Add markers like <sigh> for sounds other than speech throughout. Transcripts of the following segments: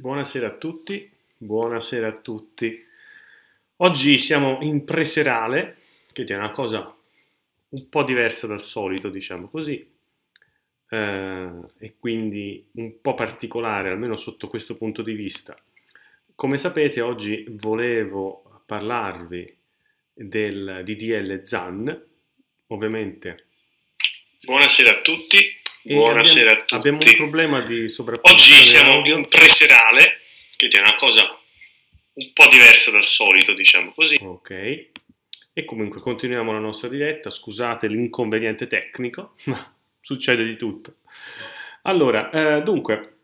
Buonasera a tutti, buonasera a tutti. Oggi siamo in preserale, che è una cosa un po' diversa dal solito, diciamo così, eh, e quindi un po' particolare, almeno sotto questo punto di vista. Come sapete, oggi volevo parlarvi del DDL ZAN, ovviamente. Buonasera a tutti, e Buonasera abbiamo, a tutti. Abbiamo un problema di sovrapposizione. Oggi siamo audio. in preserale, quindi è una cosa un po' diversa dal solito, diciamo così. Ok. E comunque continuiamo la nostra diretta. Scusate l'inconveniente tecnico, <laughs> ma succede di tutto. Allora, eh, dunque,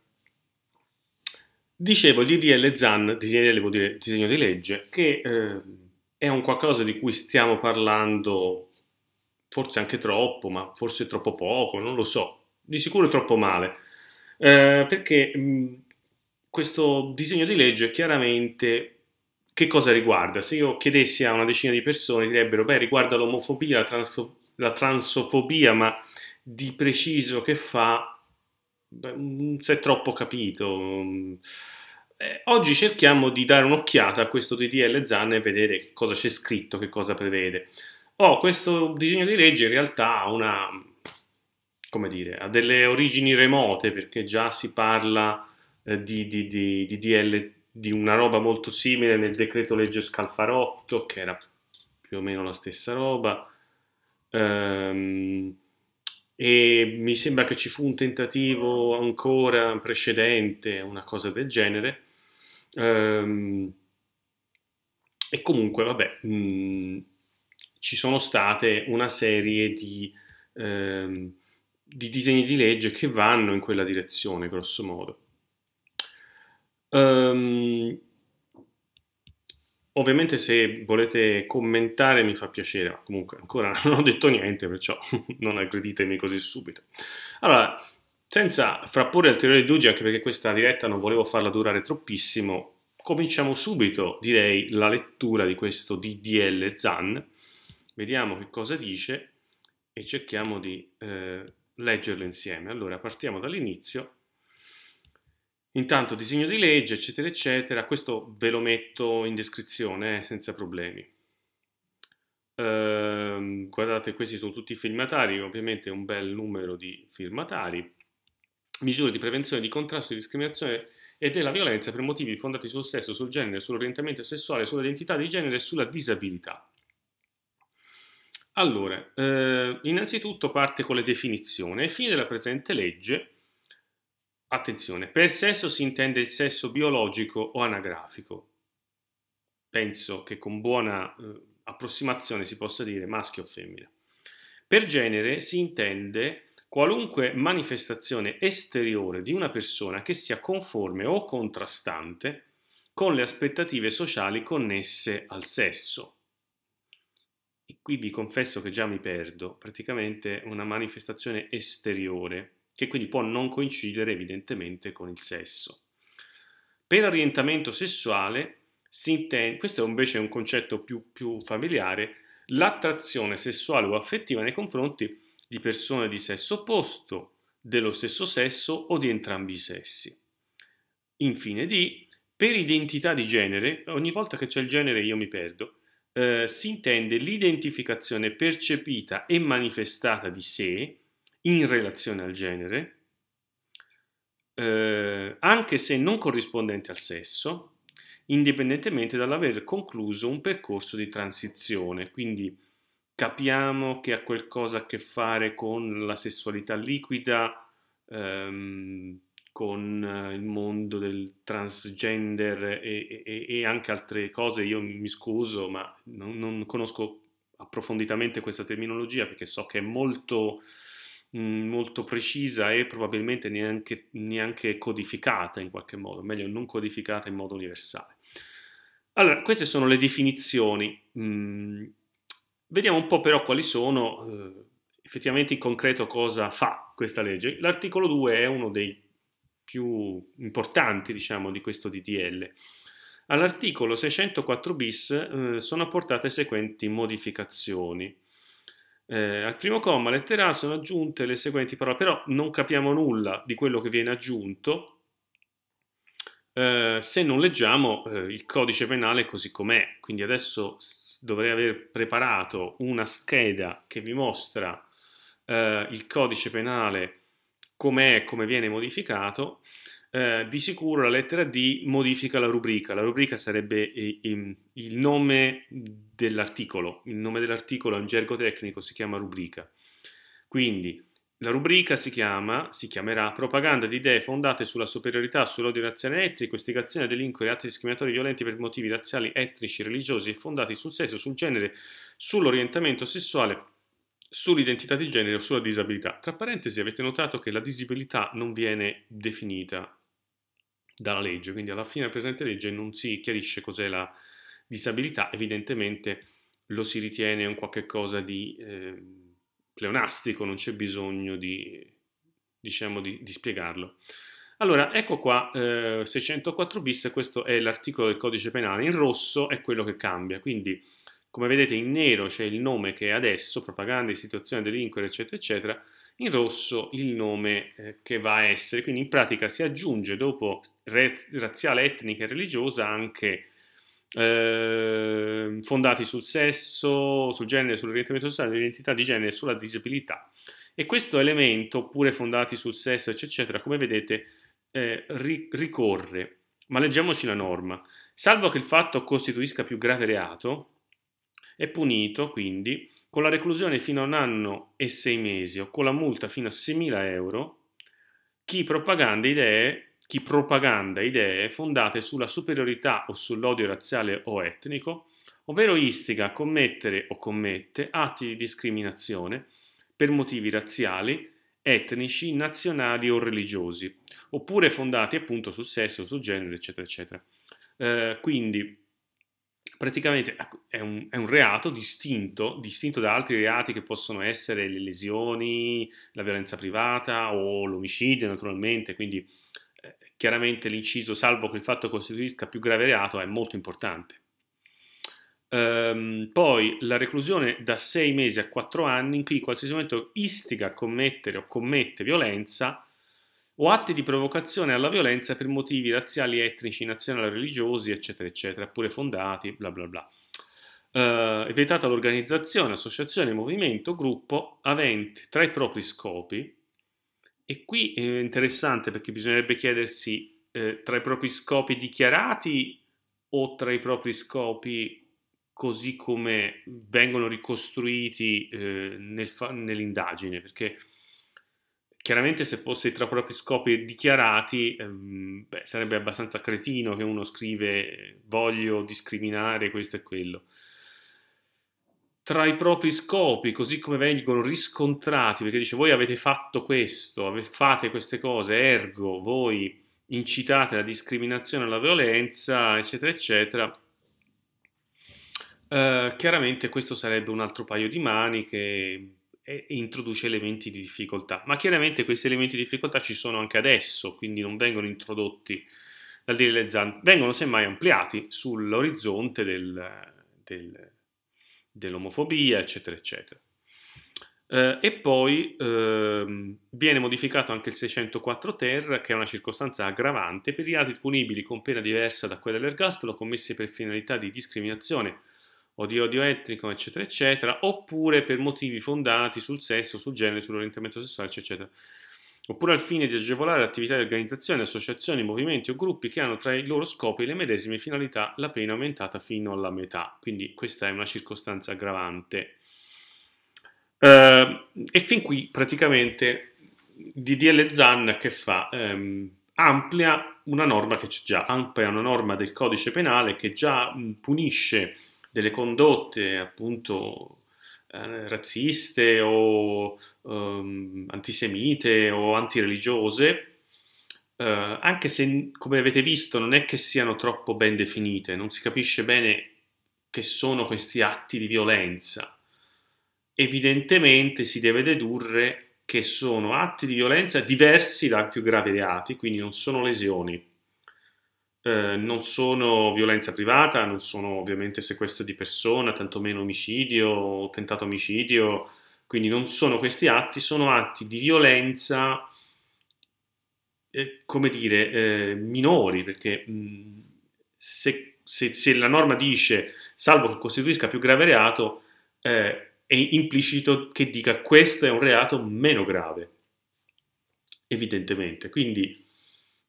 dicevo, gli DL ZAN, disegno, dire, disegno di legge, che eh, è un qualcosa di cui stiamo parlando forse anche troppo, ma forse troppo poco, non lo so di sicuro troppo male, eh, perché mh, questo disegno di legge chiaramente che cosa riguarda? Se io chiedessi a una decina di persone direbbero, beh, riguarda l'omofobia, la, transfo la transofobia, ma di preciso che fa, non si è troppo capito. Eh, oggi cerchiamo di dare un'occhiata a questo DDL ZAN e vedere cosa c'è scritto, che cosa prevede. Oh, questo disegno di legge in realtà ha una come dire, ha delle origini remote perché già si parla eh, di, di, di, di, DL, di una roba molto simile nel decreto legge Scalfarotto, che era più o meno la stessa roba. Ehm, e mi sembra che ci fu un tentativo ancora precedente, una cosa del genere. Ehm, e comunque, vabbè, mh, mm, ci sono state una serie di ehm, di disegni di legge che vanno in quella direzione, grosso modo. Um, ovviamente se volete commentare mi fa piacere, ma comunque ancora <laughs> non ho detto niente, perciò <laughs> non aggreditemi così subito. Allora, senza frapporre ulteriori indugi, anche perché questa diretta non volevo farla durare troppissimo, cominciamo subito, direi, la lettura di questo DDL ZAN. Vediamo che cosa dice e cerchiamo di eh, leggerlo insieme. Allora, partiamo dall'inizio. Intanto disegno di legge, eccetera, eccetera. Questo ve lo metto in descrizione eh, senza problemi. Ehm, guardate, questi sono tutti i firmatari, ovviamente un bel numero di firmatari. Misure di prevenzione di contrasto di discriminazione e della violenza per motivi fondati sul sesso, sul genere, sull'orientamento sessuale, sull'identità di genere e sulla disabilità. Allora, eh, innanzitutto parte con le definizioni. Ai fini della presente legge, attenzione, per sesso si intende il sesso biologico o anagrafico. Penso che con buona eh, approssimazione si possa dire maschio o femmina. Per genere si intende qualunque manifestazione esteriore di una persona che sia conforme o contrastante con le aspettative sociali connesse al sesso e qui vi confesso che già mi perdo, praticamente una manifestazione esteriore, che quindi può non coincidere evidentemente con il sesso. Per orientamento sessuale si intende, questo è invece un concetto più, più familiare, l'attrazione sessuale o affettiva nei confronti di persone di sesso opposto, dello stesso sesso o di entrambi i sessi. Infine D, per identità di genere, ogni volta che c'è il genere io mi perdo, eh, si intende l'identificazione percepita e manifestata di sé in relazione al genere, eh, anche se non corrispondente al sesso, indipendentemente dall'aver concluso un percorso di transizione. Quindi capiamo che ha qualcosa a che fare con la sessualità liquida, ehm, con eh, il mondo del transgender e, e, e anche altre cose, io mi scuso, ma non, non, conosco approfonditamente questa terminologia perché so che è molto, mm, molto precisa e probabilmente neanche, neanche codificata in qualche modo, meglio non codificata in modo universale. Allora, queste sono le definizioni. Mm, vediamo un po' però quali sono eh, effettivamente in concreto cosa fa questa legge. L'articolo 2 è uno dei più importanti diciamo, di questo DDL. All'articolo 604 bis eh, sono apportate seguenti modificazioni. Eh, al primo comma lettera A sono aggiunte le seguenti parole, però non capiamo nulla di quello che viene aggiunto eh, se non leggiamo eh, il codice penale così com'è. Quindi adesso dovrei aver preparato una scheda che vi mostra eh, il codice penale com'è e come viene modificato, eh, di sicuro la lettera D modifica la rubrica. La rubrica sarebbe eh, il nome dell'articolo. Il nome dell'articolo è un gergo tecnico si chiama rubrica. Quindi la rubrica si chiama, si chiamerà Propaganda di idee fondate sulla superiorità, sull'odio razziale etnico, istigazione, delinquo, atti discriminatori violenti per motivi razziali, etnici, religiosi e fondati sul sesso, sul genere, sull'orientamento sessuale sull'identità di genere o sulla disabilità. Tra parentesi avete notato che la disabilità non viene definita dalla legge, quindi alla fine della presente legge non si chiarisce cos'è la disabilità, evidentemente lo si ritiene un qualche cosa di eh, pleonastico, non c'è bisogno di, diciamo, di, di spiegarlo. Allora, ecco qua eh, 604 bis, questo è l'articolo del codice penale, in rosso è quello che cambia, quindi come vedete in nero c'è il nome che è adesso, propaganda, istituzione, delinquere, eccetera, eccetera, in rosso il nome eh, che va a essere, quindi in pratica si aggiunge dopo razziale, etnica e religiosa anche eh, fondati sul sesso, sul genere, sull'orientamento sessuale, sull'identità di genere, sulla disabilità. E questo elemento, oppure fondati sul sesso, eccetera, come vedete, eh, ri ricorre. Ma leggiamoci la norma. Salvo che il fatto costituisca più grave reato, è punito quindi con la reclusione fino a un anno e sei mesi o con la multa fino a 6.000 euro chi propaganda idee, chi propaganda idee fondate sulla superiorità o sull'odio razziale o etnico, ovvero istiga a commettere o commette atti di discriminazione per motivi razziali, etnici, nazionali o religiosi, oppure fondati appunto sul sesso, sul genere, eccetera, eccetera. Eh, quindi praticamente ecco, è un, è un reato distinto, distinto, da altri reati che possono essere le lesioni, la violenza privata o l'omicidio naturalmente, quindi eh, chiaramente l'inciso salvo che il fatto costituisca più grave reato è molto importante. Ehm, poi la reclusione da 6 mesi a 4 anni in cui in qualsiasi momento istiga a commettere o commette violenza o atti di provocazione alla violenza per motivi razziali, etnici, nazionali, religiosi, eccetera, eccetera, pure fondati, bla bla bla. Uh, è vietata l'organizzazione, associazione, movimento, gruppo avente tra i propri scopi, e qui è interessante perché bisognerebbe chiedersi eh, tra i propri scopi dichiarati o tra i propri scopi così come vengono ricostruiti eh, nel fa- nell'indagine, perché chiaramente se fosse tra i propri scopi dichiarati, ehm, beh, sarebbe abbastanza cretino che uno scrive voglio discriminare questo e quello. Tra i propri scopi, così come vengono riscontrati, perché dice voi avete fatto questo, fate queste cose, ergo voi incitate la discriminazione, alla violenza, eccetera, eccetera, eh, chiaramente questo sarebbe un altro paio di maniche, e introduce elementi di difficoltà. Ma chiaramente questi elementi di difficoltà ci sono anche adesso, quindi non vengono introdotti dal DDL ZAN, vengono semmai ampliati sull'orizzonte del, del, dell'omofobia, eccetera, eccetera. Eh, e poi eh, viene modificato anche il 604 ter, che è una circostanza aggravante per i reati punibili con pena diversa da quella dell'ergastolo commessi per finalità di discriminazione o di odio etnico, eccetera, eccetera, oppure per motivi fondati sul sesso, sul genere, sull'orientamento sessuale, eccetera, oppure al fine di agevolare attività di organizzazioni, associazioni, movimenti o gruppi che hanno tra i loro scopi le medesime finalità, la pena aumentata fino alla metà. Quindi questa è una circostanza aggravante. Ehm, e fin qui praticamente DDL Zan che fa? Ehm, amplia una norma che c'è già, amplia una norma del codice penale che già punisce delle condotte appunto eh, razziste o ehm, antisemite o antireligiose, eh, anche se come avete visto non è che siano troppo ben definite, non si capisce bene che sono questi atti di violenza. Evidentemente si deve dedurre che sono atti di violenza diversi dai più gravi reati, quindi non sono lesioni. Eh, non sono violenza privata, non sono ovviamente sequestro di persona, tantomeno omicidio, tentato omicidio, quindi non sono questi atti, sono atti di violenza, eh, come dire, eh, minori, perché mh, se, se, se, la norma dice salvo che costituisca più grave reato, eh, è implicito che dica questo è un reato meno grave, evidentemente. Quindi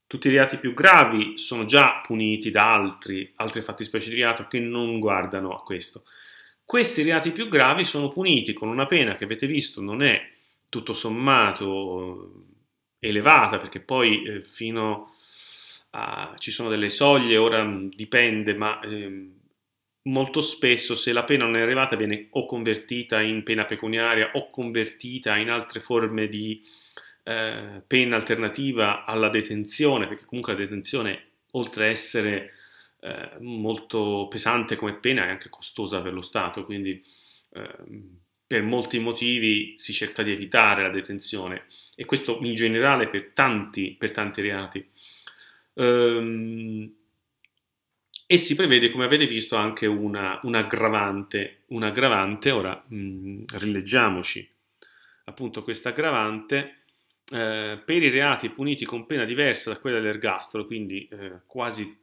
tutti i reati più gravi sono già puniti da altri, altre fattispecie di reato che non guardano a questo. Questi reati più gravi sono puniti con una pena che avete visto non è tutto sommato eh, elevata, perché poi eh, fino a, ci sono delle soglie, ora mm, dipende, ma eh, molto spesso se la pena non è elevata viene o convertita in pena pecuniaria o convertita in altre forme di eh, pena alternativa alla detenzione, perché comunque la detenzione, oltre a essere eh, molto pesante come pena, è anche costosa per lo Stato, quindi eh, per molti motivi si cerca di evitare la detenzione e questo in generale per tanti, per tanti reati. Ehm, e si prevede, come avete visto, anche una, un aggravante. Un aggravante, ora mh, mm, rileggiamoci appunto questa aggravante eh, per i reati puniti con pena diversa da quella dell'ergastolo, quindi eh, quasi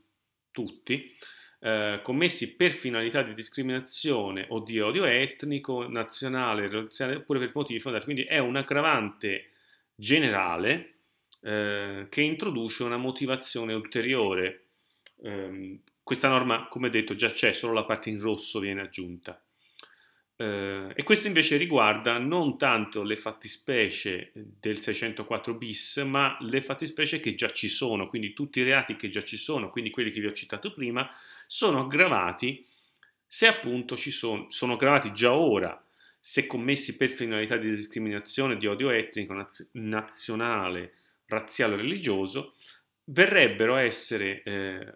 tutti, eh, commessi per finalità di discriminazione o di odio etnico, nazionale, razziale oppure per motivi fondati. Quindi è un aggravante generale eh, che introduce una motivazione ulteriore. Ehm, questa norma, come detto, già c'è, solo la parte in rosso viene aggiunta. Eh, e questo invece riguarda non tanto le fattispecie del 604 bis, ma le fattispecie che già ci sono, quindi tutti i reati che già ci sono, quindi quelli che vi ho citato prima, sono aggravati se appunto ci sono, sono aggravati già ora, se commessi per finalità di discriminazione, di odio etnico, naz- nazionale, razziale o religioso, verrebbero a essere eh,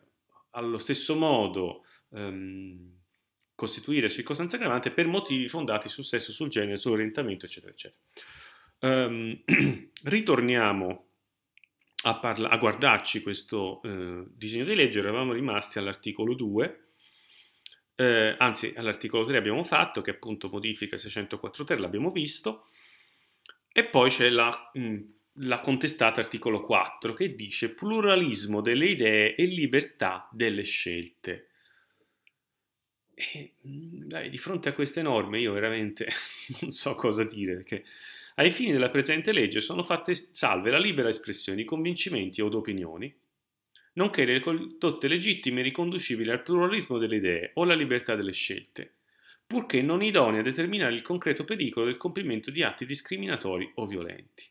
allo stesso modo ehm, costituire circostanze aggravante per motivi fondati sul sesso, sul genere, sull'orientamento, eccetera, eccetera. Um, <clears throat> ritorniamo a, parla- a, guardarci questo eh, disegno di legge, eravamo rimasti all'articolo 2, eh, anzi all'articolo 3 abbiamo fatto, che appunto modifica il 604 ter, l'abbiamo visto, e poi c'è la, mh, mm, la contestata articolo 4 che dice pluralismo delle idee e libertà delle scelte. Mm, dai, di fronte a queste norme io veramente <laughs> non so cosa dire, perché ai fini della presente legge sono fatte salve la libera espressione di convincimenti o d'opinioni, nonché le condotte legittime riconducibili al pluralismo delle idee o alla libertà delle scelte, purché non idonee a determinare il concreto pericolo del compimento di atti discriminatori o violenti.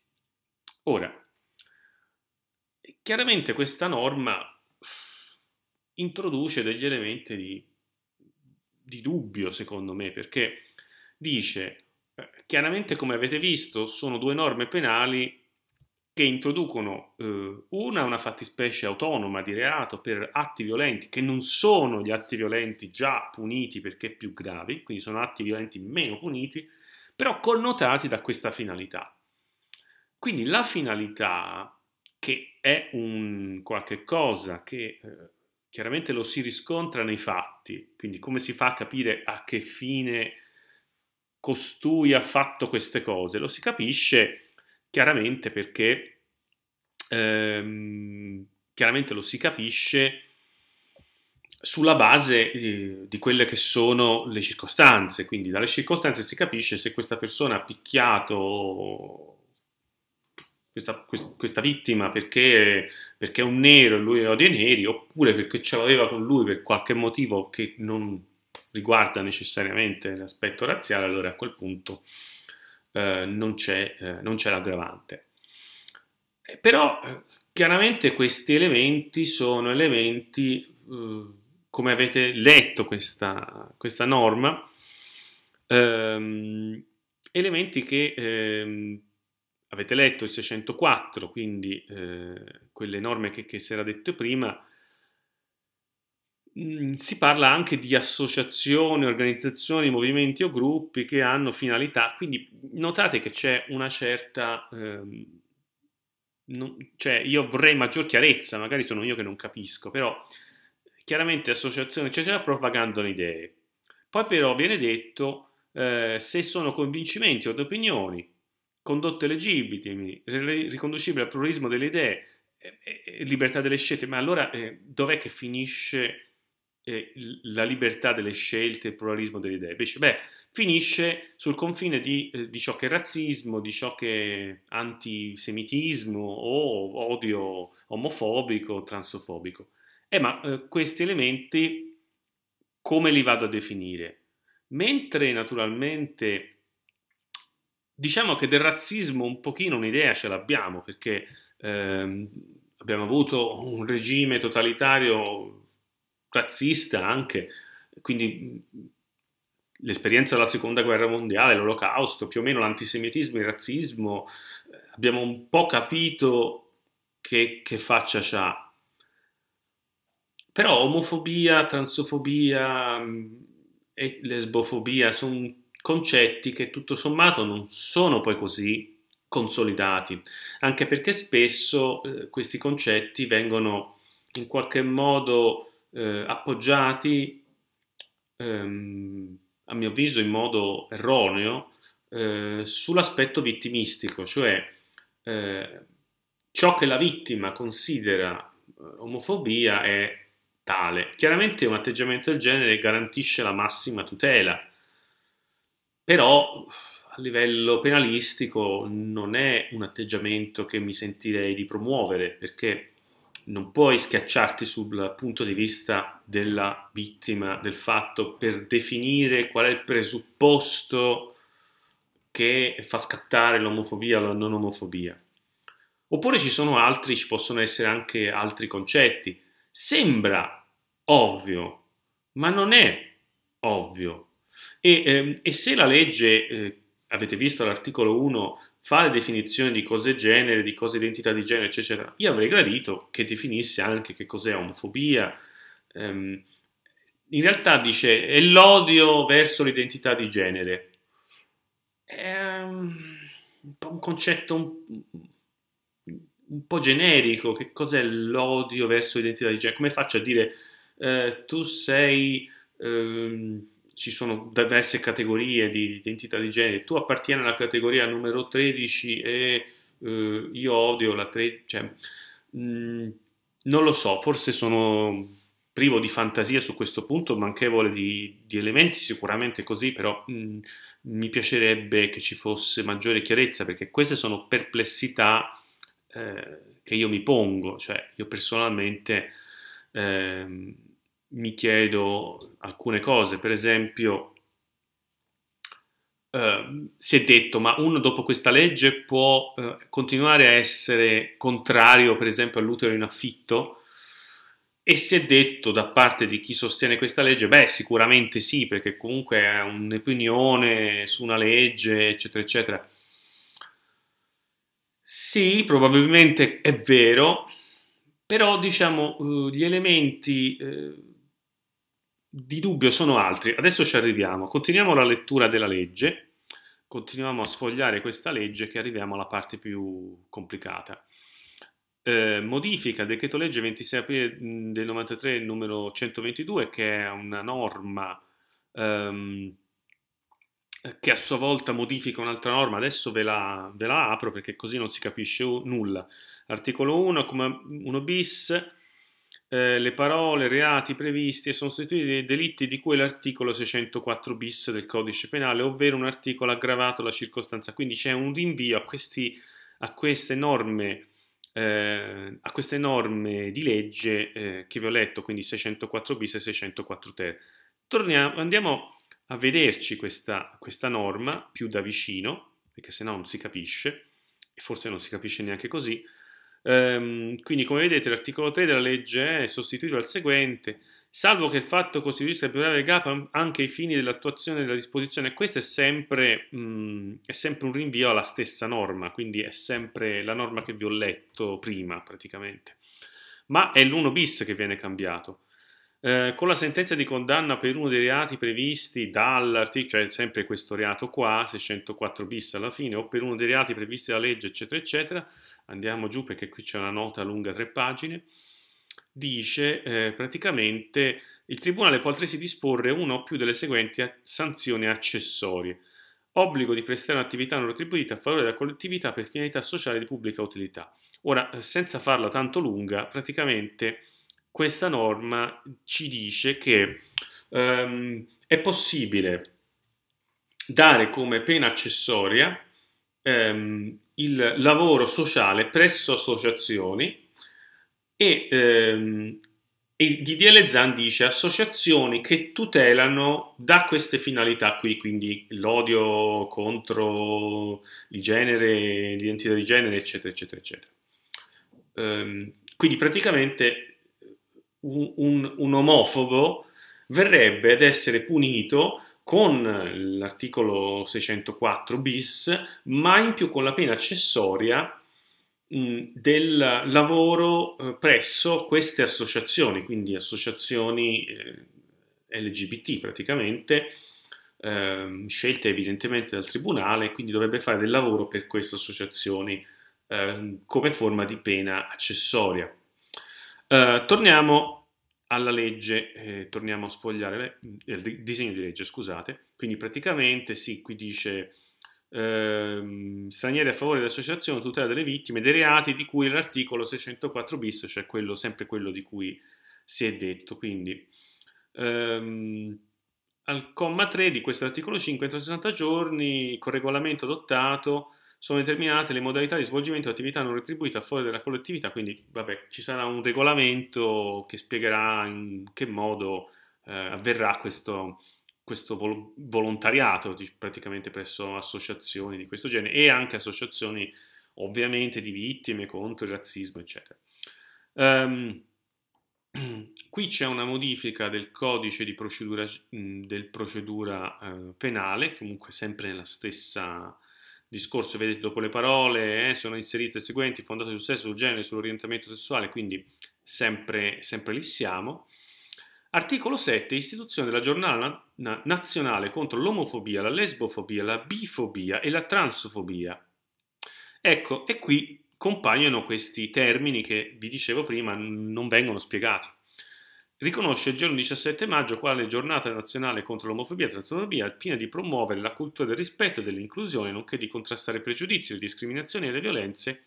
Ora, chiaramente questa norma introduce degli elementi di di dubbio, secondo me, perché dice, eh, chiaramente come avete visto, sono due norme penali che introducono eh, una una fattispecie autonoma di reato per atti violenti che non sono gli atti violenti già puniti perché più gravi, quindi sono atti violenti meno puniti, però connotati da questa finalità. Quindi la finalità, che è un qualche cosa che eh, chiaramente lo si riscontra nei fatti, quindi come si fa a capire a che fine costui ha fatto queste cose? Lo si capisce chiaramente perché ehm, chiaramente lo si capisce sulla base eh, di quelle che sono le circostanze, quindi dalle circostanze si capisce se questa persona ha picchiato questa, questa, vittima perché, perché, è un nero e lui odia i neri, oppure perché ce l'aveva con lui per qualche motivo che non riguarda necessariamente l'aspetto razziale, allora a quel punto eh, non, c'è, eh, non c'è l'aggravante. Eh, però eh, chiaramente questi elementi sono elementi, eh, come avete letto questa, questa norma, ehm, elementi che ehm, avete letto il 604, quindi eh, quelle norme che, che si era detto prima, mm, si parla anche di associazioni, organizzazioni, movimenti o gruppi che hanno finalità, quindi notate che c'è una certa... Ehm, non, cioè io vorrei maggior chiarezza, magari sono io che non capisco, però chiaramente associazione, cioè c'è la propaganda di idee. Poi però viene detto eh, se sono convincimenti o opinioni, condotte legittime, riconducibili al pluralismo delle idee, eh, libertà delle scelte, ma allora eh, dov'è che finisce eh, la libertà delle scelte, il pluralismo delle idee? Invece, beh, finisce sul confine di, eh, di ciò che è razzismo, di ciò che è antisemitismo o odio omofobico, o transofobico. Eh, ma eh, questi elementi come li vado a definire? Mentre naturalmente diciamo che del razzismo un pochino un'idea ce l'abbiamo, perché ehm, abbiamo avuto un regime totalitario razzista anche, quindi l'esperienza della seconda guerra mondiale, l'olocausto, più o meno l'antisemitismo, il razzismo, eh, abbiamo un po' capito che, che faccia c'ha. Però omofobia, transofobia mm, e lesbofobia sono concetti che tutto sommato non sono poi così consolidati, anche perché spesso eh, questi concetti vengono in qualche modo eh, appoggiati, ehm, a mio avviso in modo erroneo, eh, sull'aspetto vittimistico, cioè eh, ciò che la vittima considera eh, omofobia è tale. Chiaramente un atteggiamento del genere garantisce la massima tutela però a livello penalistico non è un atteggiamento che mi sentirei di promuovere perché non puoi schiacciarti sul punto di vista della vittima, del fatto per definire qual è il presupposto che fa scattare l'omofobia o la non omofobia. Oppure ci sono altri, ci possono essere anche altri concetti. Sembra ovvio, ma non è ovvio e, ehm, e se la legge, eh, avete visto l'articolo 1, fa le definizioni di cose genere, di cose identità di genere, eccetera, io avrei gradito che definisse anche che cos'è omofobia. Ehm, in realtà dice è l'odio verso l'identità di genere. È ehm, un concetto un, un po' generico. Che cos'è l'odio verso l'identità di genere? Come faccio a dire eh, tu sei eh, ci sono diverse categorie di identità di genere, tu appartieni alla categoria numero 13 e eh, io odio la 13, cioè, mm, non lo so, forse sono privo di fantasia su questo punto, manchevole di, di elementi, sicuramente così, però mh, mm, mi piacerebbe che ci fosse maggiore chiarezza, perché queste sono perplessità eh, che io mi pongo, cioè io personalmente... Eh, mi chiedo alcune cose, per esempio eh, si è detto ma uno dopo questa legge può eh, continuare a essere contrario per esempio all'utero in affitto e si è detto da parte di chi sostiene questa legge, beh sicuramente sì perché comunque è un'opinione su una legge eccetera eccetera. Sì, probabilmente è vero, però diciamo eh, gli elementi eh, di dubbio sono altri. Adesso ci arriviamo. Continuiamo la lettura della legge, continuiamo a sfogliare questa legge che arriviamo alla parte più complicata. Eh, modifica il decreto legge 26 aprile del 93 numero 122 che è una norma ehm, che a sua volta modifica un'altra norma, adesso ve la, ve la, apro perché così non si capisce nulla. Articolo 1, 1 bis, eh, le parole reati previsti e sostituiti dai delitti di cui l'articolo 604 bis del codice penale, ovvero un articolo aggravato alla circostanza. Quindi c'è un rinvio a, questi, a, queste, norme, eh, a queste norme di legge eh, che vi ho letto, quindi 604 bis e 604 ter. Torniamo, andiamo a vederci questa, questa norma più da vicino, perché se no non si capisce, e forse non si capisce neanche così. Ehm, quindi, come vedete, l'articolo 3 della legge è sostituito dal seguente salvo che il fatto costituisca il più grave gap anche ai fini dell'attuazione della disposizione. Questo è sempre, mh, mhmm, è sempre, un rinvio alla stessa norma, quindi è sempre la norma che vi ho letto prima praticamente. Ma è l'1 bis che viene cambiato. Eh, con la sentenza di condanna per uno dei reati previsti dall'articolo, cioè sempre questo reato qua, 604 bis alla fine, o per uno dei reati previsti dalla legge, eccetera, eccetera, andiamo giù perché qui c'è una nota lunga tre pagine, dice eh, praticamente il Tribunale può altresì disporre una o più delle seguenti sanzioni accessorie. Obbligo di prestare un'attività non retribuita a favore della collettività per finalità sociale di pubblica utilità. Ora, senza farla tanto lunga, praticamente questa norma ci dice che um, è possibile dare come pena accessoria um, il lavoro sociale presso associazioni e, um, e DDL Zan dice associazioni che tutelano da queste finalità qui, quindi l'odio contro il genere, l'identità di genere, eccetera, eccetera, eccetera. quindi praticamente un, un, omofobo verrebbe ad essere punito con l'articolo 604 bis, ma in più con la pena accessoria del lavoro eh, presso queste associazioni, quindi associazioni eh, LGBT praticamente, ehm, scelte evidentemente dal tribunale, quindi dovrebbe fare del lavoro per queste associazioni ehm, come forma di pena accessoria. Eh, torniamo alla legge, eh, torniamo a sfogliare il disegno di legge, scusate, quindi praticamente sì, qui dice ehm, stranieri a favore dell'associazione tutela delle vittime dei reati di cui l'articolo 604 bis, cioè quello, sempre quello di cui si è detto, quindi ehm, al comma 3 di questo articolo 5 entro 60 giorni, con regolamento adottato, sono determinate le modalità di svolgimento di attività non retribuita fuori dalla collettività, quindi vabbè, ci sarà un regolamento che spiegherà in che modo eh, avverrà questo, questo vol- volontariato di, praticamente presso associazioni di questo genere e anche associazioni ovviamente di vittime contro il razzismo, eccetera. Um, <clears throat> qui c'è una modifica del codice di procedura, del procedura eh, penale, comunque sempre nella stessa discorso, vedete dopo le parole, eh, sono inserite le seguenti, fondate sul sesso, sul genere, sull'orientamento sessuale, quindi sempre, sempre lì siamo. Articolo 7. Istituzione della giornata nazionale contro l'omofobia, la lesbofobia, la bifobia e la transfobia. Ecco, e qui compaiono questi termini che vi dicevo prima non vengono spiegati riconosce il giorno 17 maggio quale giornata nazionale contro l'omofobia e la transfobia al fine di promuovere la cultura del rispetto e dell'inclusione, nonché di contrastare pregiudizi, le discriminazioni e le violenze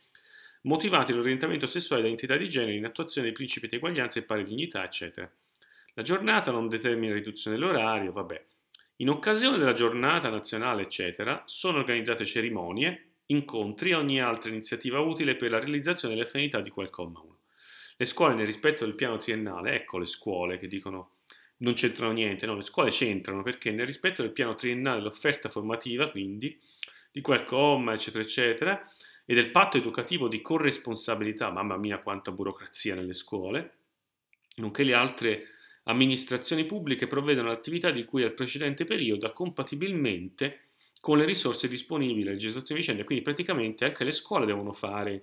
motivate dall'orientamento sessuale e dall'identità di genere in attuazione dei principi di eguaglianza e pari dignità, eccetera. La giornata non determina riduzione dell'orario, vabbè. In occasione della giornata nazionale, eccetera, sono organizzate cerimonie, incontri e ogni altra iniziativa utile per la realizzazione delle finalità di quel comma 1. Le scuole nel rispetto del piano triennale, ecco le scuole che dicono non c'entrano niente, no, le scuole c'entrano perché nel rispetto del piano triennale l'offerta formativa, quindi, di quel comma, eccetera, eccetera, e del patto educativo di corresponsabilità, mamma mia quanta burocrazia nelle scuole, nonché le altre amministrazioni pubbliche provvedono all'attività di cui al precedente periodo compatibilmente con le risorse disponibili legislazione vicenda, quindi praticamente anche le scuole devono fare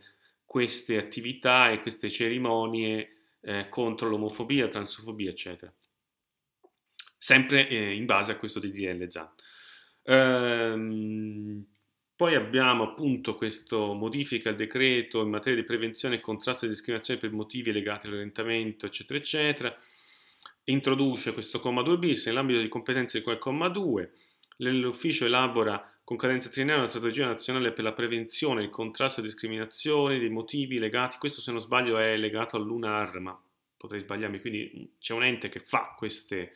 queste attività e queste cerimonie eh, contro l'omofobia, transfobia, eccetera. Sempre eh, in base a questo DDL ZAN. Ehm, poi abbiamo appunto questo modifica al decreto in materia di prevenzione e contrasto di discriminazione per motivi legati all'orientamento, eccetera, eccetera. Introduce questo comma 2 bis nell'ambito di competenze di quel comma 2. L'ufficio elabora con cadenza triennale una strategia nazionale per la prevenzione il contrasto a discriminazioni, dei motivi legati, questo se non sbaglio è legato all'UNAR, ma potrei sbagliarmi, quindi mm, c'è un ente che fa queste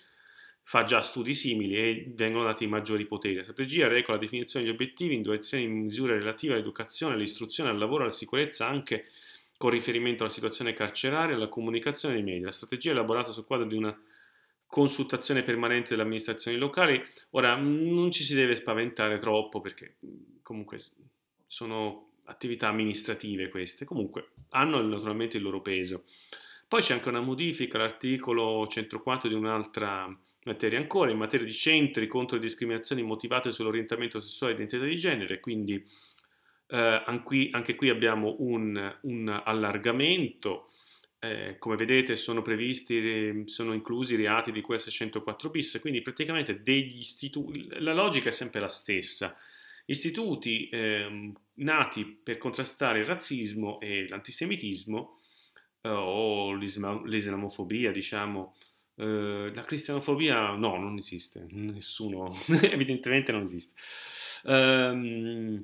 fa già studi simili e vengono dati maggiori poteri. La strategia regola la definizione degli obiettivi, individuazione di misure relative all'educazione, all'istruzione, al lavoro, alla sicurezza, anche con riferimento alla situazione carceraria alla comunicazione dei media. La strategia è elaborata sul quadro di una consultazione permanente delle amministrazioni locali. Ora non ci si deve spaventare troppo perché comunque sono attività amministrative queste, comunque hanno naturalmente il loro peso. Poi c'è anche una modifica all'articolo 104 di un'altra materia ancora, in materia di centri contro le discriminazioni motivate sull'orientamento sessuale e identità di genere, quindi eh, anche, qui, abbiamo un, un allargamento eh, come vedete sono previsti, ehm, sono inclusi reati di cui a 604 bis, quindi praticamente degli istituti, la logica è sempre la stessa. Istituti eh, nati per contrastare il razzismo e l'antisemitismo eh, o l'islamofobia, diciamo, eh, la cristianofobia no, non esiste, nessuno, <laughs> evidentemente non esiste. Um,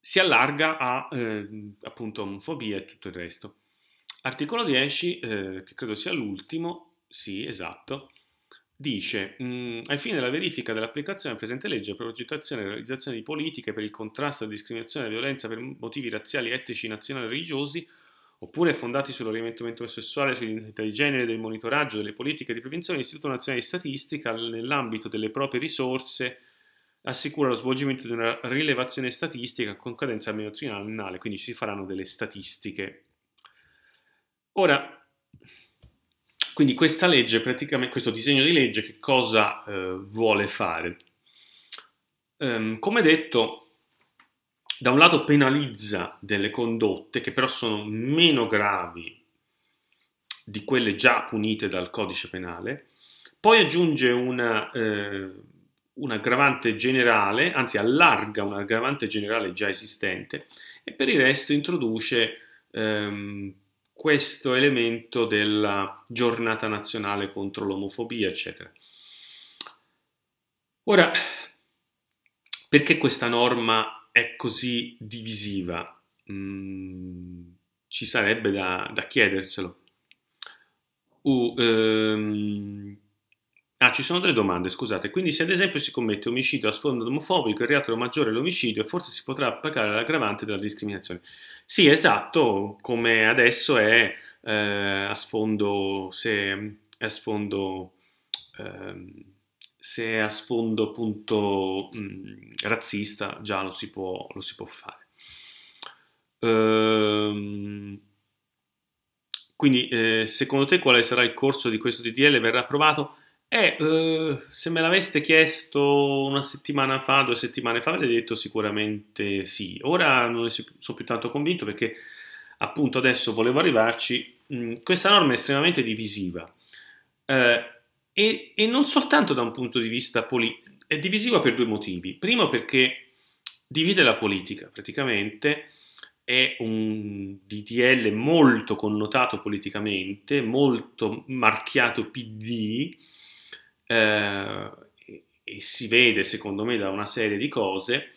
si allarga a ehm, appunto omofobia e tutto il resto. Articolo 10, eh, che credo sia l'ultimo, sì, esatto, dice mm, ai fine della verifica dell'applicazione della presente legge per progettazione e realizzazione di politiche per il contrasto alla discriminazione e alla violenza per motivi razziali, etnici, nazionali e religiosi, oppure fondati sull'orientamento sessuale, sull'identità di genere, del monitoraggio delle politiche di prevenzione, l'Istituto Nazionale di Statistica, nell'ambito delle proprie risorse, assicura lo svolgimento di una rilevazione statistica con cadenza almeno triennale, quindi ci si faranno delle statistiche Ora, quindi questa legge, praticamente, questo disegno di legge che cosa eh, vuole fare? Ehm, come detto, da un lato penalizza delle condotte che però sono meno gravi di quelle già punite dal codice penale, poi aggiunge una, eh, un aggravante generale, anzi allarga un aggravante generale già esistente e per il resto introduce ehm, questo elemento della giornata nazionale contro l'omofobia, eccetera. Ora, perché questa norma è così divisiva? Mm, ci sarebbe da, da chiederselo. Uh, um, ci sono delle domande, scusate. Quindi se ad esempio si commette omicidio a sfondo omofobico, il reato maggiore è l'omicidio, forse si potrà pagare l'aggravante della discriminazione. Sì, esatto, come adesso è eh, a sfondo, se è a sfondo, eh, se è a sfondo appunto mh, mm, razzista, già lo si può, lo si può fare. Ehm... Quindi, eh, secondo te, quale sarà il corso di questo DDL? Verrà approvato? Eh, eh, se me l'aveste chiesto una settimana fa, due settimane fa, avrei detto sicuramente sì. Ora non ne sono più tanto convinto perché appunto adesso volevo arrivarci. Mm, questa norma è estremamente divisiva eh, e, e, non soltanto da un punto di vista politico. È divisiva per due motivi. Primo perché divide la politica praticamente è un DDL molto connotato politicamente, molto marchiato PD, eh, e si vede secondo me da una serie di cose,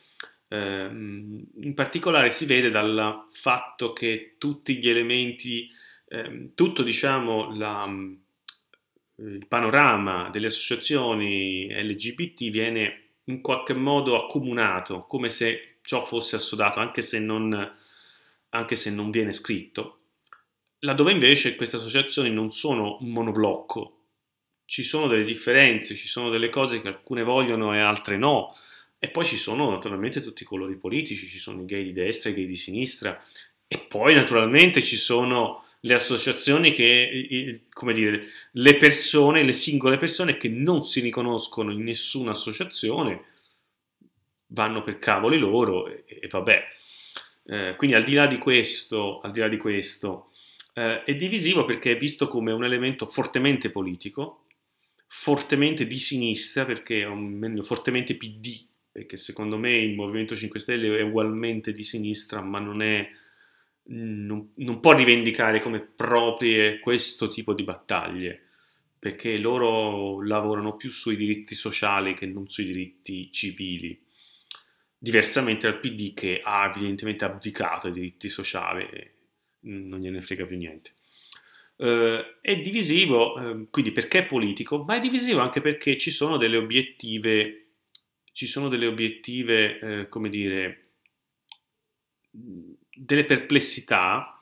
eh, in particolare si vede dal fatto che tutti gli elementi, eh, tutto diciamo la, mm, il panorama delle associazioni LGBT viene in qualche modo accomunato, come se ciò fosse assodato, anche se non, anche se non viene scritto, laddove invece queste associazioni non sono un monoblocco, ci sono delle differenze, ci sono delle cose che alcune vogliono e altre no. E poi ci sono naturalmente tutti i colori politici, ci sono i gay di destra, e i gay di sinistra, e poi naturalmente ci sono le associazioni che, come dire, le persone, le singole persone che non si riconoscono in nessuna associazione vanno per cavoli loro e, e vabbè. Eh, quindi al di là di questo, al di là di questo eh, è divisivo perché è visto come un elemento fortemente politico, fortemente di sinistra, perché, o meglio, fortemente PD, perché secondo me il Movimento 5 Stelle è ugualmente di sinistra, ma non, è, non, non può rivendicare come proprie questo tipo di battaglie, perché loro lavorano più sui diritti sociali che non sui diritti civili diversamente dal PD che ha evidentemente abdicato ai diritti sociali, non gliene frega più niente eh, è divisivo, eh, quindi perché è politico, ma è divisivo anche perché ci sono delle obiettive, ci sono delle obiettive, eh, come dire, delle perplessità.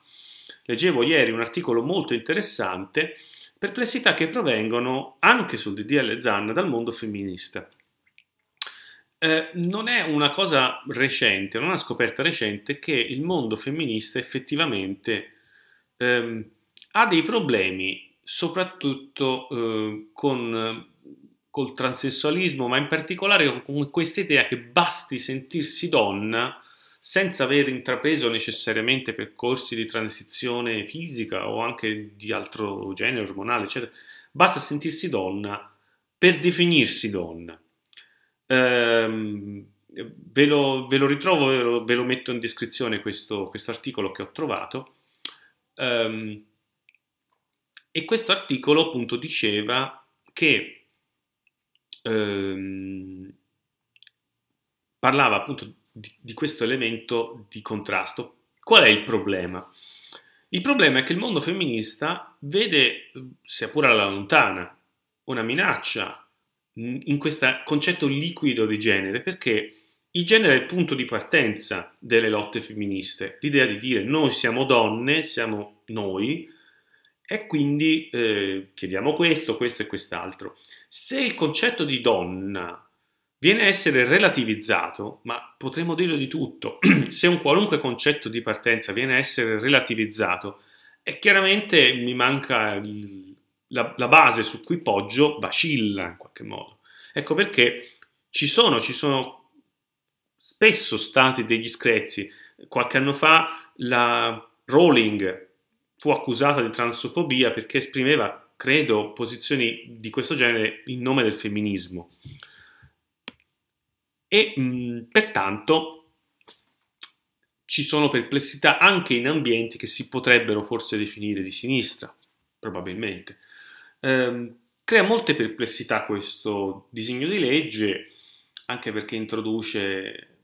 Leggevo ieri un articolo molto interessante, perplessità che provengono anche sul DDL Zan dal mondo femminista. Eh, non è una cosa recente, non è una scoperta recente che il mondo femminista effettivamente ehm, ha dei problemi soprattutto eh, con col transessualismo, ma in particolare con questa idea che basti sentirsi donna senza aver intrapreso necessariamente percorsi di transizione fisica o anche di altro genere ormonale, eccetera. Basta sentirsi donna per definirsi donna. Ehm, ve, lo, ve, lo, ritrovo, ve lo, ve lo, metto in descrizione questo, questo articolo che ho trovato. Ehm, e questo articolo appunto diceva che ehm, parlava appunto di, di questo elemento di contrasto. Qual è il problema? Il problema è che il mondo femminista vede, sia pure alla lontana, una minaccia in questo concetto liquido di genere, perché il genere è il punto di partenza delle lotte femministe, l'idea di dire noi siamo donne, siamo noi, e quindi eh, chiediamo questo, questo e quest'altro. Se il concetto di donna viene a essere relativizzato, ma potremmo dirlo di tutto, <clears throat> se un qualunque concetto di partenza viene a essere relativizzato, è chiaramente mi manca il, la, la, base su cui poggio, vacilla in qualche modo. Ecco perché ci sono, ci sono spesso stati degli screzi. Qualche anno fa la Rowling fu accusata di transofobia perché esprimeva, credo, posizioni di questo genere in nome del femminismo. E mh, mm, pertanto ci sono perplessità anche in ambienti che si potrebbero forse definire di sinistra, probabilmente. Ehm, crea molte perplessità questo disegno di legge, anche perché introduce,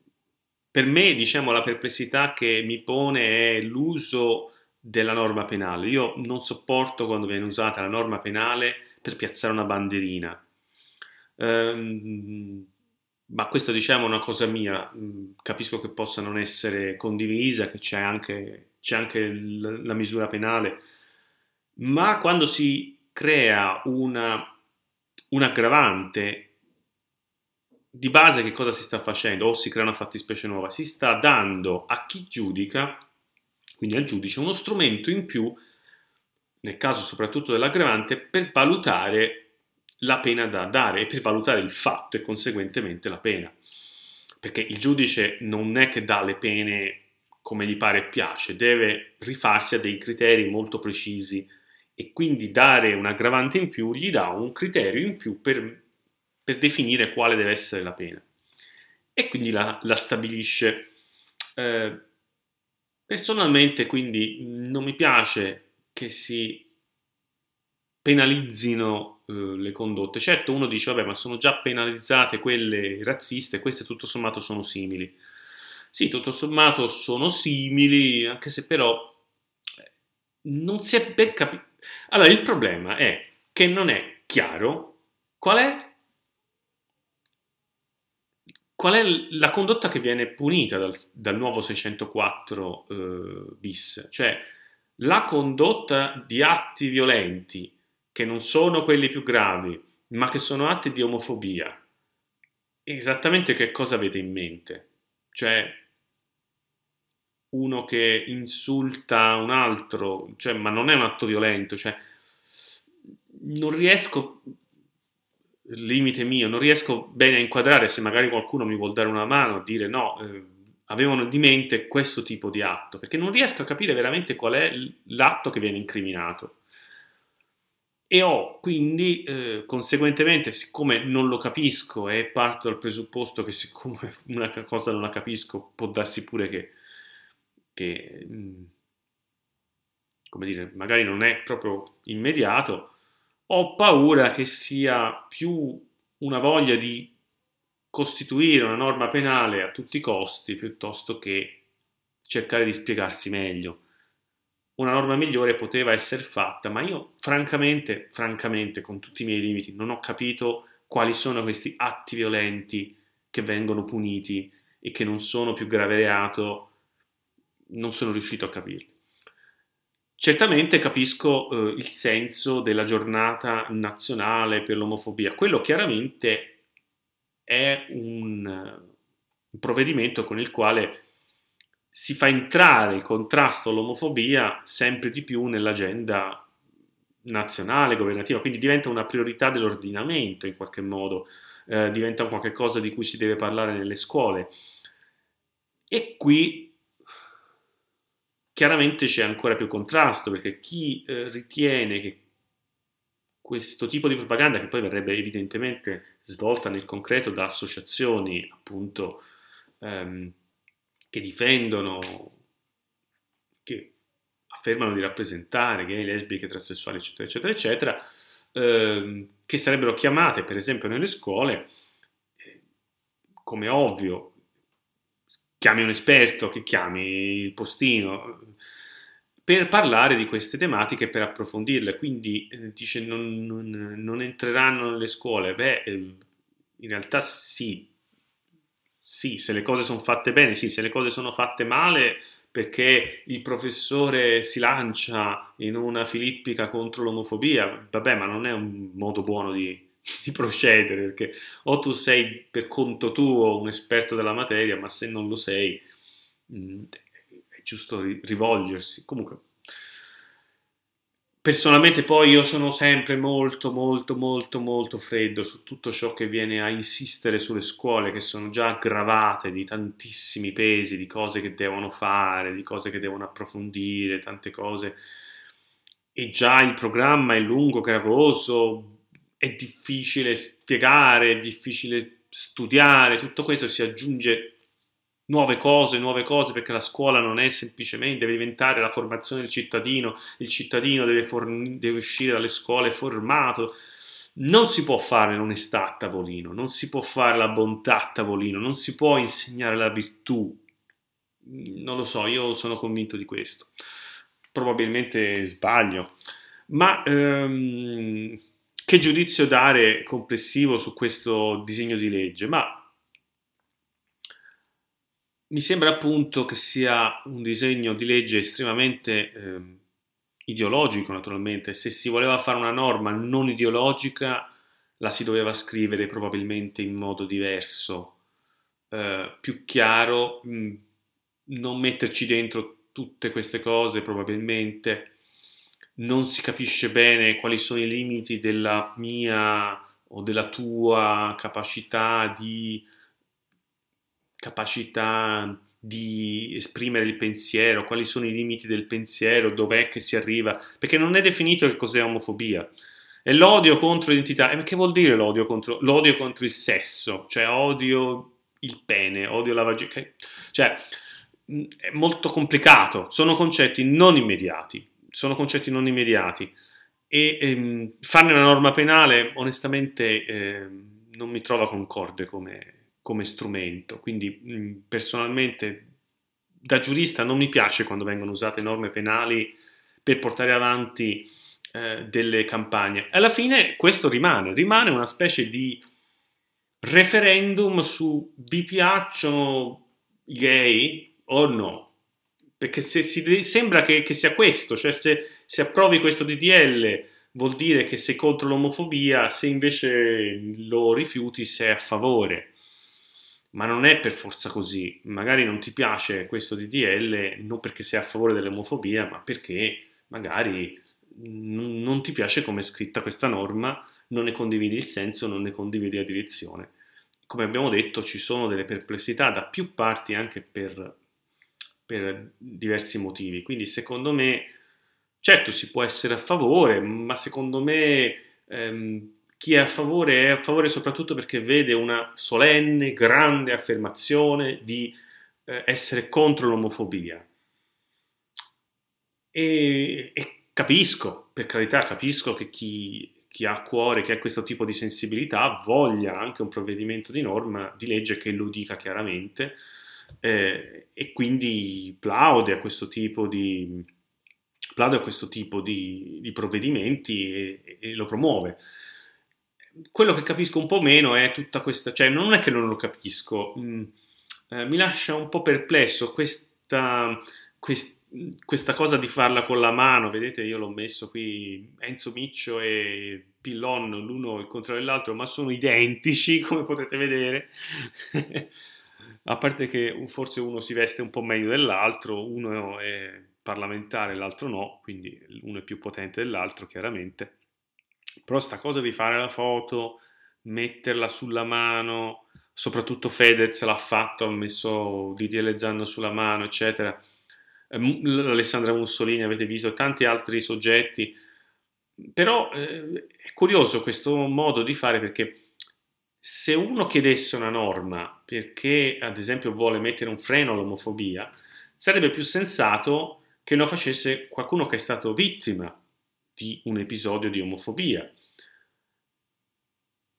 per me, diciamo, la perplessità che mi pone è l'uso della norma penale. Io non sopporto quando viene usata la norma penale per piazzare una bandierina. Um, ehm, ma questo diciamo è una cosa mia, mm, capisco che possa non essere condivisa, che c'è anche, anche, la misura penale, ma quando si crea una, un aggravante, di base che cosa si sta facendo? O si crea una fattispecie nuova? Si sta dando a chi giudica quindi al giudice, uno strumento in più, nel caso soprattutto dell'aggravante, per valutare la pena da dare e per valutare il fatto e conseguentemente la pena. Perché il giudice non è che dà le pene come gli pare e piace, deve rifarsi a dei criteri molto precisi e quindi dare un aggravante in più gli dà un criterio in più per, per definire quale deve essere la pena. E quindi la, la stabilisce. Eh, Personalmente quindi non mi piace che si penalizzino eh, le condotte. Certo uno dice vabbè ma sono già penalizzate quelle razziste, queste tutto sommato sono simili. Sì, tutto sommato sono simili, anche se però eh, non si è ben capito. Allora il problema è che non è chiaro qual è qual è la condotta che viene punita dal, dal nuovo 604 eh, bis? Cioè la condotta di atti violenti che non sono quelli più gravi, ma che sono atti di omofobia. Esattamente che cosa avete in mente? Cioè uno che insulta un altro, cioè, ma non è un atto violento, cioè non riesco limite mio, non riesco bene a inquadrare se magari qualcuno mi vuol dare una mano, a dire no, eh, avevano di mente questo tipo di atto, perché non riesco a capire veramente qual è l'atto che viene incriminato. E ho quindi, eh, conseguentemente, siccome non lo capisco e parto dal presupposto che siccome <laughs> una cosa non la capisco, può darsi pure che, che mh, mm, come dire, magari non è proprio immediato, ho paura che sia più una voglia di costituire una norma penale a tutti i costi piuttosto che cercare di spiegarsi meglio. Una norma migliore poteva essere fatta, ma io francamente, francamente, con tutti i miei limiti, non ho capito quali sono questi atti violenti che vengono puniti e che non sono più grave reato, non sono riuscito a capirli. Certamente capisco eh, il senso della giornata nazionale per l'omofobia. Quello chiaramente è un, un provvedimento con il quale si fa entrare il contrasto all'omofobia sempre di più nell'agenda nazionale, governativa, quindi diventa una priorità dell'ordinamento in qualche modo, eh, diventa qualcosa di cui si deve parlare nelle scuole. E qui chiaramente c'è ancora più contrasto perché chi eh, ritiene che questo tipo di propaganda, che poi verrebbe evidentemente svolta nel concreto da associazioni appunto ehm, che difendono, che affermano di rappresentare gay, lesbiche, transessuali, eccetera, eccetera, eccetera, ehm, che sarebbero chiamate per esempio nelle scuole, eh, come ovvio, chiami un esperto, che chiami il postino, per parlare di queste tematiche, per approfondirle. Quindi eh, dice non, non, non, entreranno nelle scuole. Beh, eh, in realtà sì. Sì, se le cose sono fatte bene, sì, se le cose sono fatte male, perché il professore si lancia in una filippica contro l'omofobia, vabbè, ma non è un modo buono di, di procedere, perché o tu sei per conto tuo un esperto della materia, ma se non lo sei mm, è giusto rivolgersi. Comunque, personalmente poi io sono sempre molto, molto, molto, molto freddo su tutto ciò che viene a insistere sulle scuole che sono già aggravate di tantissimi pesi, di cose che devono fare, di cose che devono approfondire, tante cose e già il programma è lungo, gravoso, è difficile spiegare, è difficile studiare, tutto questo si aggiunge nuove cose, nuove cose, perché la scuola non è semplicemente, deve diventare la formazione del cittadino, il cittadino deve, deve uscire dalle scuole formato, non si può fare l'onestà a tavolino, non si può fare la bontà a tavolino, non si può insegnare la virtù. Non lo so, io sono convinto di questo. Probabilmente sbaglio, ma ehm, che giudizio dare complessivo su questo disegno di legge, ma mi sembra appunto che sia un disegno di legge estremamente eh, ideologico, naturalmente. Se si voleva fare una norma non ideologica, la si doveva scrivere probabilmente in modo diverso, eh, più chiaro, mh, mm, non metterci dentro tutte queste cose probabilmente non si capisce bene quali sono i limiti della mia o della tua capacità di, capacità di esprimere il pensiero, quali sono i limiti del pensiero, dov'è che si arriva, perché non è definito che cos'è omofobia. E l'odio contro l'identità, e eh, che vuol dire l'odio contro, l'odio contro il sesso? Cioè odio il pene, odio la vagina, cioè mm, è molto complicato, sono concetti non immediati sono concetti non immediati e ehm, farne una norma penale onestamente ehm, non mi trova concorde come, come strumento, quindi mh, personalmente da giurista non mi piace quando vengono usate norme penali per portare avanti eh, delle campagne. Alla fine questo rimane, rimane una specie di referendum su vi piacciono gay o no, perché se si, sembra che, che, sia questo, cioè se, se, approvi questo DDL vuol dire che sei contro l'omofobia, se invece lo rifiuti sei a favore. Ma non è per forza così. Magari non ti piace questo DDL non perché sei a favore dell'omofobia, ma perché magari non ti piace come è scritta questa norma, non ne condividi il senso, non ne condividi la direzione. Come abbiamo detto, ci sono delle perplessità da più parti anche per per diversi motivi. Quindi secondo me, certo si può essere a favore, ma secondo me ehm, chi è a favore è a favore soprattutto perché vede una solenne, grande affermazione di eh, essere contro l'omofobia. E, e, capisco, per carità, capisco che chi, chi, ha a cuore, che ha questo tipo di sensibilità, voglia anche un provvedimento di norma, di legge che lo dica chiaramente, eh, e quindi plaude a questo tipo di, a questo tipo di, di provvedimenti e, e, lo promuove. Quello che capisco un po' meno è tutta questa, cioè non è che non lo capisco, mh, mm, eh, mi lascia un po' perplesso questa, quest, questa cosa di farla con la mano, vedete io l'ho messo qui, Enzo Miccio e Pillon, l'uno il contro dell'altro, ma sono identici <laughs> come potete vedere a parte che forse uno si veste un po' meglio dell'altro, uno è parlamentare, l'altro no, quindi uno è più potente dell'altro chiaramente, però sta cosa di fare la foto, metterla sulla mano, soprattutto Fedez l'ha fatto, ha messo Didier Lezzano sulla mano, eccetera, eh, Alessandra Mussolini, avete visto, tanti altri soggetti, però eh, è curioso questo modo di fare perché se uno chiedesse una norma perché, ad esempio, vuole mettere un freno all'omofobia, sarebbe più sensato che lo facesse qualcuno che è stato vittima di un episodio di omofobia.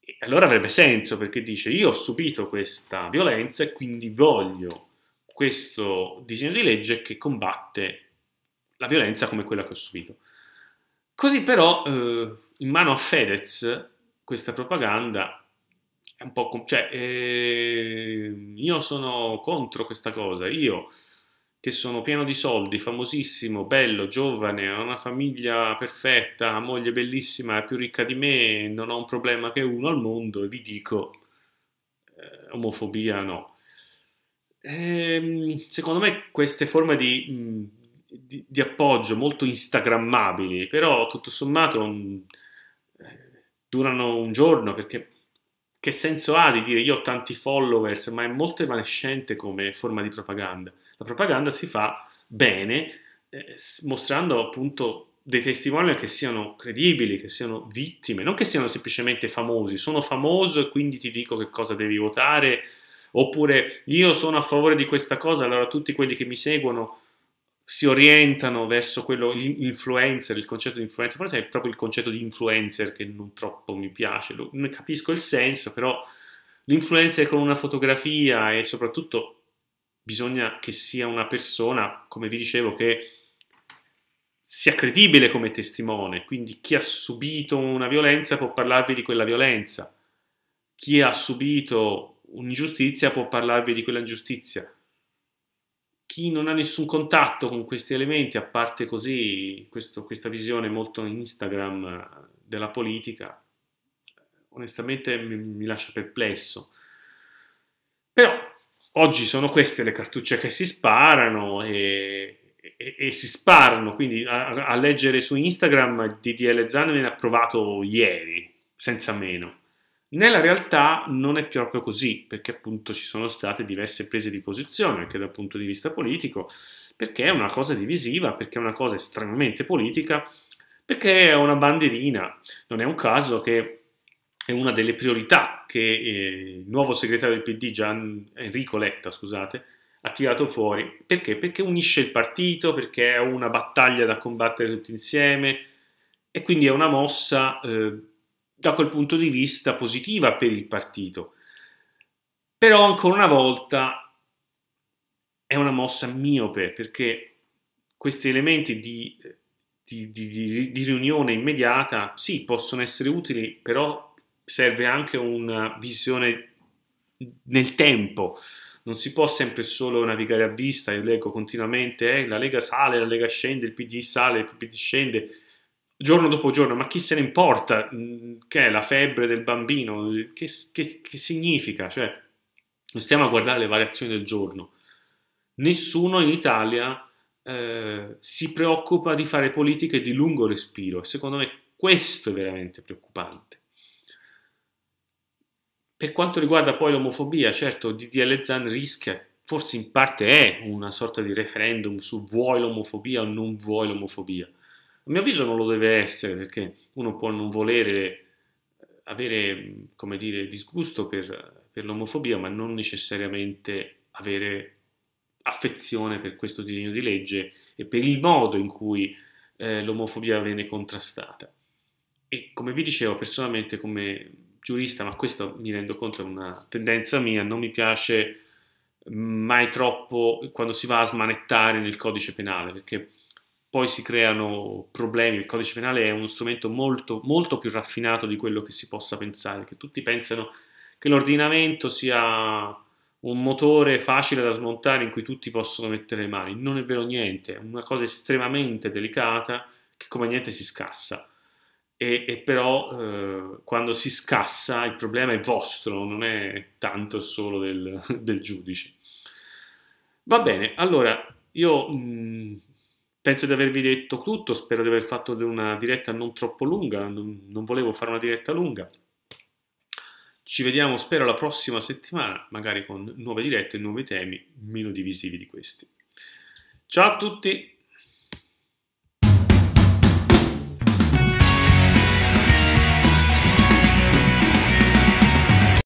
E allora avrebbe senso perché dice io ho subito questa violenza e quindi voglio questo disegno di legge che combatte la violenza come quella che ho subito. Così però eh, in mano a Fedez questa propaganda un po'... Com- cioè, eh, io sono contro questa cosa, io che sono pieno di soldi, famosissimo, bello, giovane, ho una famiglia perfetta, moglie bellissima, più ricca di me, non ho un problema che uno al mondo e vi dico eh, omofobia no. E, ehm, secondo me queste forme di, di, di, appoggio molto instagrammabili, però tutto sommato un, durano un giorno perché che senso ha di dire io ho tanti followers, ma è molto evanescente come forma di propaganda. La propaganda si fa bene, eh, mostrando appunto dei testimoni che siano credibili, che siano vittime, non che siano semplicemente famosi, sono famoso e quindi ti dico che cosa devi votare, oppure io sono a favore di questa cosa, allora tutti quelli che mi seguono si orientano verso quello, l'influencer, il concetto di influencer, forse è proprio il concetto di influencer che non troppo mi piace, non capisco il senso, però l'influencer con una fotografia e soprattutto bisogna che sia una persona, come vi dicevo, che sia credibile come testimone, quindi chi ha subito una violenza può parlarvi di quella violenza, chi ha subito un'ingiustizia può parlarvi di quella ingiustizia chi non ha nessun contatto con questi elementi, a parte così questo, questa visione molto Instagram eh, della politica, onestamente mi, mi lascia perplesso. Però oggi sono queste le cartucce che si sparano e, e, e, si sparano. Quindi a, a leggere su Instagram DDL Zan viene approvato ieri, senza meno. Nella realtà non è proprio così, perché appunto ci sono state diverse prese di posizione anche dal punto di vista politico, perché è una cosa divisiva, perché è una cosa estremamente politica, perché è una bandierina. Non è un caso che è una delle priorità che eh, il nuovo segretario del PD, Gian Enrico Letta, scusate, ha tirato fuori. Perché? Perché unisce il partito, perché è una battaglia da combattere tutti insieme e quindi è una mossa eh, da quel punto di vista positiva per il partito. Però ancora una volta è una mossa miope perché questi elementi di, di, di, di riunione immediata sì possono essere utili, però serve anche una visione nel tempo. Non si può sempre solo navigare a vista, io leggo continuamente, eh, la Lega sale, la Lega scende, il PD sale, il PD scende, giorno dopo giorno, ma chi se ne importa mm, che è la febbre del bambino, che, che, che significa? Cioè, non stiamo a guardare le variazioni del giorno. Nessuno in Italia eh, si preoccupa di fare politiche di lungo respiro e secondo me questo è veramente preoccupante. Per quanto riguarda poi l'omofobia, certo, DDL Zan rischia, forse in parte è una sorta di referendum su vuoi l'omofobia o non vuoi l'omofobia a mio avviso non lo deve essere perché uno può non volere eh, avere, come dire, disgusto per, per l'omofobia, ma non necessariamente avere affezione per questo disegno di legge e per il modo in cui eh, l'omofobia viene contrastata. E come vi dicevo, personalmente come giurista, ma questo mi rendo conto è una tendenza mia, non mi piace mai troppo quando si va a smanettare nel codice penale, perché poi si creano problemi. Il codice penale è uno strumento molto, molto più raffinato di quello che si possa pensare, che tutti pensano che l'ordinamento sia un motore facile da smontare in cui tutti possono mettere le mani. Non è vero niente, è una cosa estremamente delicata che come niente si scassa. E, e però eh, quando si scassa il problema è vostro, non è tanto solo del, <laughs> del giudice. Va bene, allora io mh, mm, Penso di avervi detto tutto, spero di aver fatto una diretta non troppo lunga, non, non volevo fare una diretta lunga. Ci vediamo, spero, la prossima settimana, magari con nuove dirette, e nuovi temi, meno divisivi di questi. Ciao a tutti!